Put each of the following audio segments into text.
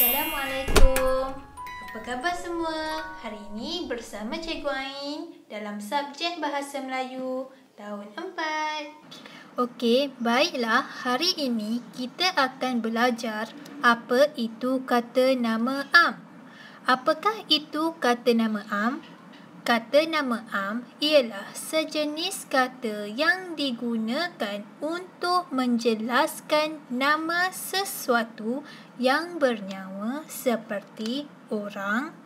Assalamualaikum. Apa khabar semua? Hari ini bersama Cikgu Ain dalam subjek Bahasa Melayu tahun 4. Okey, baiklah. Hari ini kita akan belajar apa itu kata nama am. Apakah itu kata nama am? Kata nama am ialah sejenis kata yang digunakan untuk menjelaskan nama sesuatu yang bernyawa seperti orang,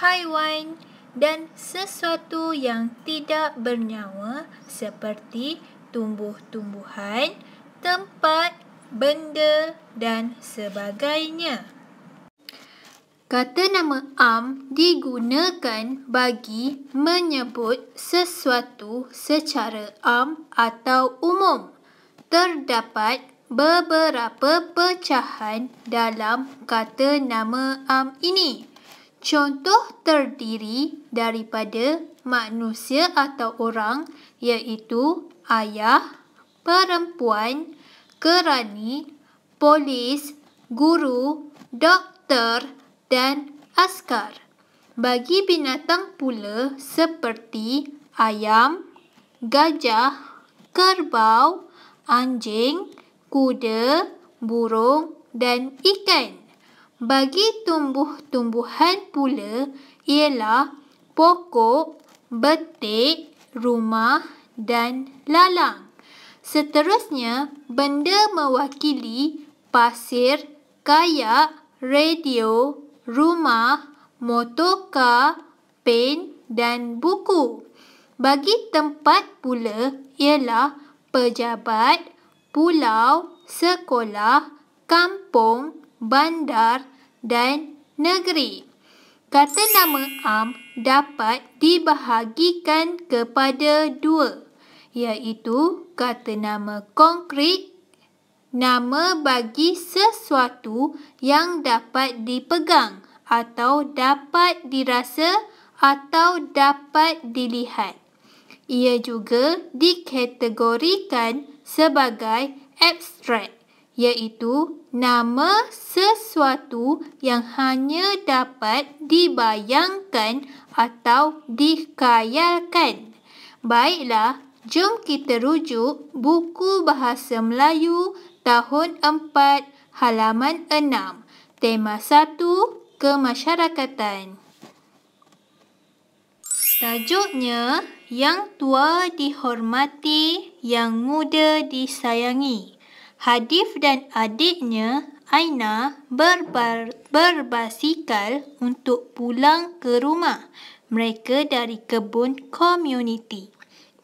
haiwan dan sesuatu yang tidak bernyawa seperti tumbuh-tumbuhan, tempat, benda dan sebagainya. Kata nama am digunakan bagi menyebut sesuatu secara am atau umum. Terdapat beberapa pecahan dalam kata nama am ini. Contoh terdiri daripada manusia atau orang iaitu ayah, perempuan, kerani, polis, guru, doktor, doktor, dan askar. Bagi binatang pula seperti ayam, gajah, kerbau, anjing, kuda, burung dan ikan. Bagi tumbuh-tumbuhan pula ialah pokok, betik, rumah dan lalang. Seterusnya, benda mewakili pasir, kayak, radio, rumah, motokar, pen dan buku. Bagi tempat pula ialah pejabat, pulau, sekolah, kampung, bandar dan negeri. Kata nama am dapat dibahagikan kepada dua iaitu kata nama konkrit Nama bagi sesuatu yang dapat dipegang atau dapat dirasa atau dapat dilihat. Ia juga dikategorikan sebagai abstrak iaitu nama sesuatu yang hanya dapat dibayangkan atau dikayalkan. Baiklah, Jom kita rujuk buku Bahasa Melayu tahun 4 halaman 6 tema 1 kemasyarakatan. Tajuknya Yang Tua Dihormati Yang Muda Disayangi. Hadif dan adiknya Aina berbar- berbasikal untuk pulang ke rumah. Mereka dari kebun komuniti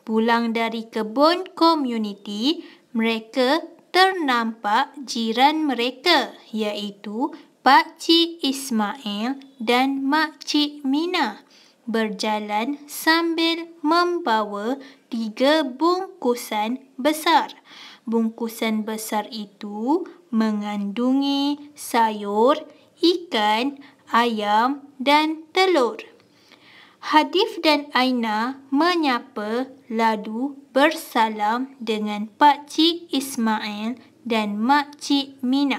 pulang dari kebun komuniti, mereka ternampak jiran mereka iaitu Pak Cik Ismail dan Mak Cik Mina berjalan sambil membawa tiga bungkusan besar. Bungkusan besar itu mengandungi sayur, ikan, ayam dan telur. Hadif dan Aina menyapa Ladu bersalam dengan Pakcik Ismail dan Makcik Mina.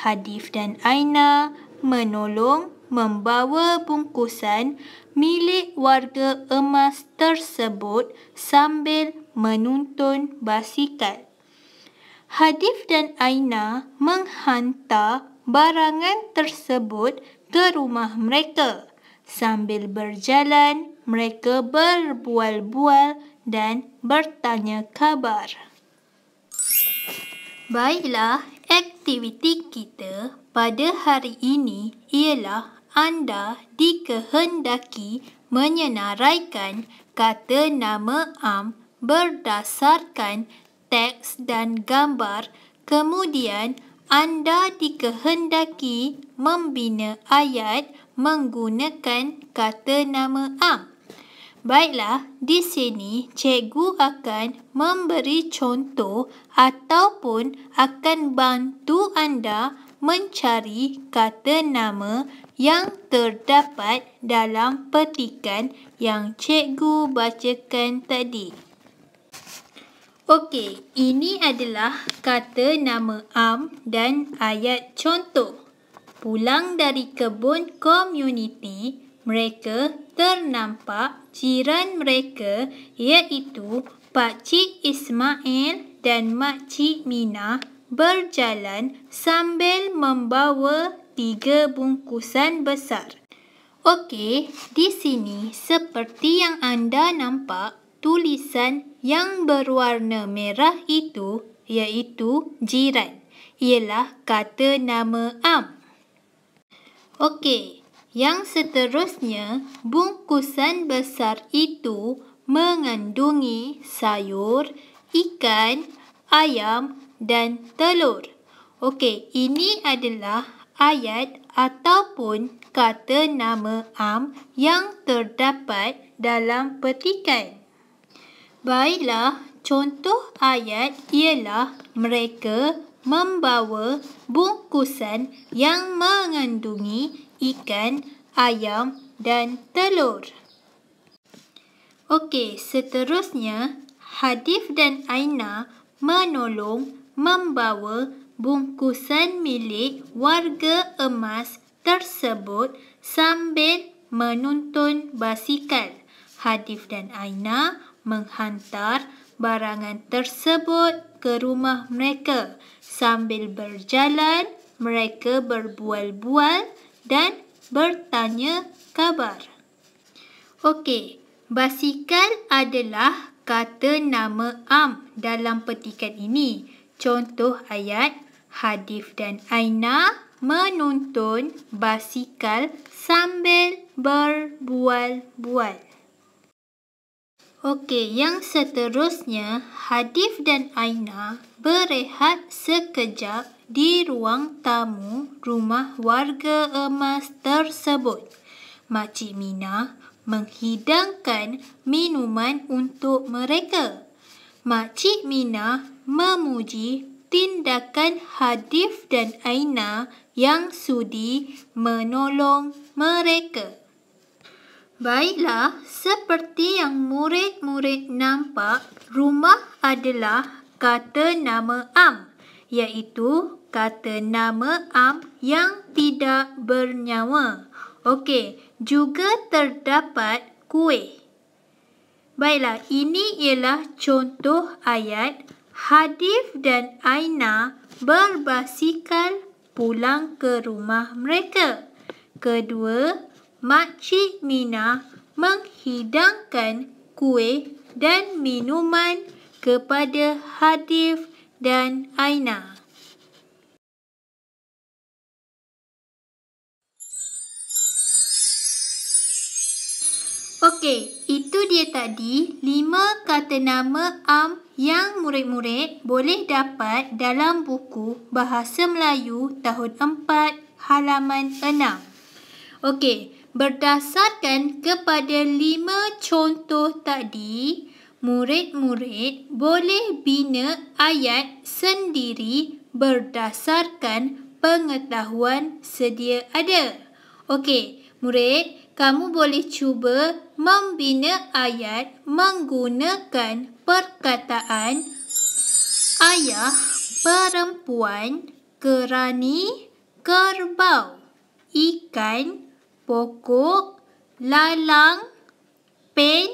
Hadif dan Aina menolong membawa bungkusan milik warga emas tersebut sambil menuntun basikal. Hadif dan Aina menghantar barangan tersebut ke rumah mereka. Sambil berjalan, mereka berbual-bual dan bertanya kabar. Baiklah, aktiviti kita pada hari ini ialah anda dikehendaki menyenaraikan kata nama am berdasarkan teks dan gambar kemudian anda dikehendaki membina ayat menggunakan kata nama am. Baiklah, di sini cikgu akan memberi contoh ataupun akan bantu anda mencari kata nama yang terdapat dalam petikan yang cikgu bacakan tadi. Okey, ini adalah kata nama am dan ayat contoh. Pulang dari kebun komuniti, mereka ternampak jiran mereka iaitu Pak Cik Ismail dan Mak Cik Mina berjalan sambil membawa tiga bungkusan besar. Okey, di sini seperti yang anda nampak, tulisan yang berwarna merah itu iaitu jiran. Ialah kata nama am. Okey, yang seterusnya bungkusan besar itu mengandungi sayur, ikan, ayam dan telur. Okey, ini adalah ayat ataupun kata nama am yang terdapat dalam petikan. Baiklah, contoh ayat ialah mereka membawa bungkusan yang mengandungi ikan, ayam dan telur. Okey, seterusnya Hadif dan Aina menolong membawa bungkusan milik warga emas tersebut sambil menuntun basikal. Hadif dan Aina menghantar barangan tersebut ke rumah mereka. Sambil berjalan, mereka berbual-bual dan bertanya kabar. Okey, basikal adalah kata nama am dalam petikan ini. Contoh ayat, Hadif dan Aina menonton basikal sambil berbual-bual. Okey, yang seterusnya, Hadif dan Aina berehat sekejap di ruang tamu rumah warga emas tersebut. Makcik Mina menghidangkan minuman untuk mereka. Makcik Mina memuji tindakan Hadif dan Aina yang sudi menolong mereka. Baiklah, seperti yang murid-murid nampak, rumah adalah kata nama am, iaitu kata nama am yang tidak bernyawa. Okey, juga terdapat kuih. Baiklah, ini ialah contoh ayat Hadif dan Aina berbasikal pulang ke rumah mereka. Kedua, Makcik Mina menghidangkan kuih dan minuman kepada Hadif dan Aina. Okey, itu dia tadi lima kata nama am yang murid-murid boleh dapat dalam buku Bahasa Melayu tahun 4 halaman 6. Okey, Berdasarkan kepada lima contoh tadi, murid-murid boleh bina ayat sendiri berdasarkan pengetahuan sedia ada. Okey, murid, kamu boleh cuba membina ayat menggunakan perkataan ayah perempuan kerani kerbau ikan pokok, lalang, pen,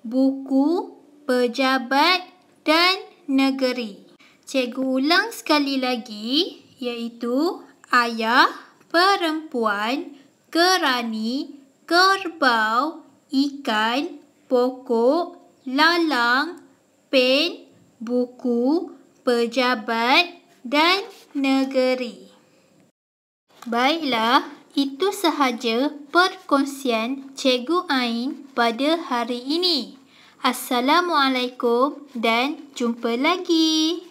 buku, pejabat dan negeri. Cikgu ulang sekali lagi iaitu ayah, perempuan, kerani, kerbau, ikan, pokok, lalang, pen, buku, pejabat dan negeri. Baiklah, itu sahaja perkongsian Cikgu Ain pada hari ini. Assalamualaikum dan jumpa lagi.